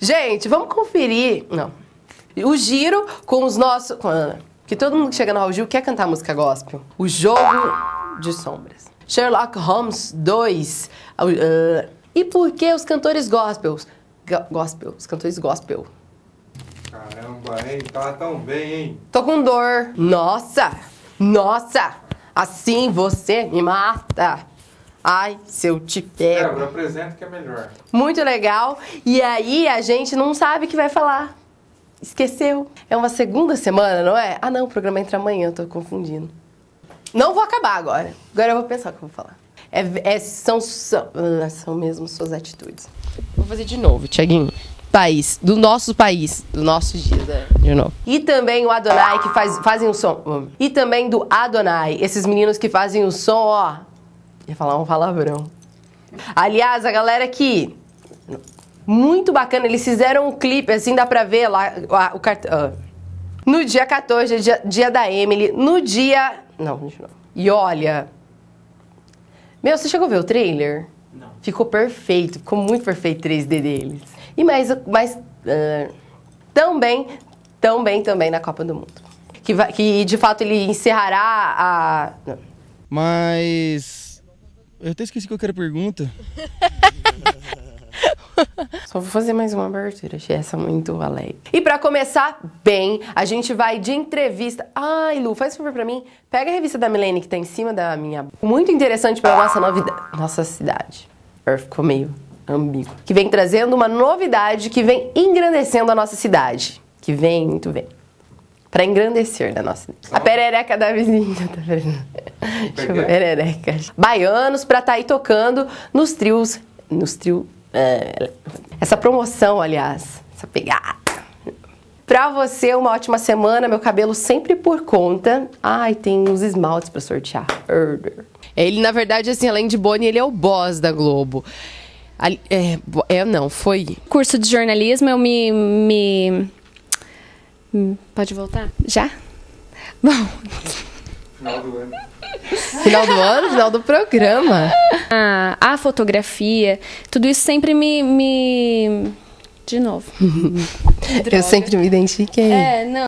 Gente, vamos conferir. Não. O giro com os nossos. Que todo mundo que chega no Raul Gil quer cantar música gospel. O jogo de sombras. Sherlock Holmes 2. Uh, e por que os cantores gospels? gospel. Os cantores gospel. Caramba, hein? Tá tão bem, hein? Tô com dor. Nossa! Nossa! Assim você me mata. Ai, se eu te pego. Débora, apresenta que é melhor. Muito legal. E aí a gente não sabe o que vai falar. Esqueceu. É uma segunda semana, não é? Ah, não, o programa entra amanhã, eu tô confundindo. Não vou acabar agora. Agora eu vou pensar o que eu vou falar. É, é, são, são, ah, são mesmo suas atitudes. Vou fazer de novo, Tiaguinho. País, do nosso país, do nosso dia, é. de novo. E também o Adonai que faz, fazem o som. E também do Adonai, esses meninos que fazem o som, ó. Ia falar um palavrão. Aliás, a galera que muito bacana. Eles fizeram um clipe, assim, dá pra ver lá o cartão. No dia 14, é dia, dia, da Emily. No dia. Não, não. E olha. Meu, você chegou a ver o trailer? Não. Ficou perfeito, ficou muito perfeito o 3D deles. E mais. mais uh, também, também, também na Copa do Mundo. Que, vai, que de fato ele encerrará a. Não. Mas eu até esqueci que eu quero pergunta. Só vou fazer mais uma abertura, achei essa muito alegre. E para começar bem, a gente vai de entrevista. Ai, Lu, faz um favor para mim. Pega a revista da Milene que tá em cima da minha. Muito interessante para nossa novidade, nossa cidade. Agora ficou meio ambíguo. Que vem trazendo uma novidade que vem engrandecendo a nossa cidade. Que vem muito bem. Pra engrandecer da né, nossa. A perereca da vizinha, tá vendo? perereca. Baianos pra tá aí tocando nos trios. Nos trios. É, essa promoção, aliás. Essa pegada. Pra você, uma ótima semana. Meu cabelo sempre por conta. Ai, tem uns esmaltes para sortear. Ele, na verdade, assim, além de Bonnie, ele é o boss da Globo. É, é não, foi. Curso de jornalismo, eu me, me Hum, pode voltar? Já? Bom. Final do ano. Final do ano, final do programa. A, a fotografia, tudo isso sempre me. me... De novo. eu sempre me identifiquei. É, não.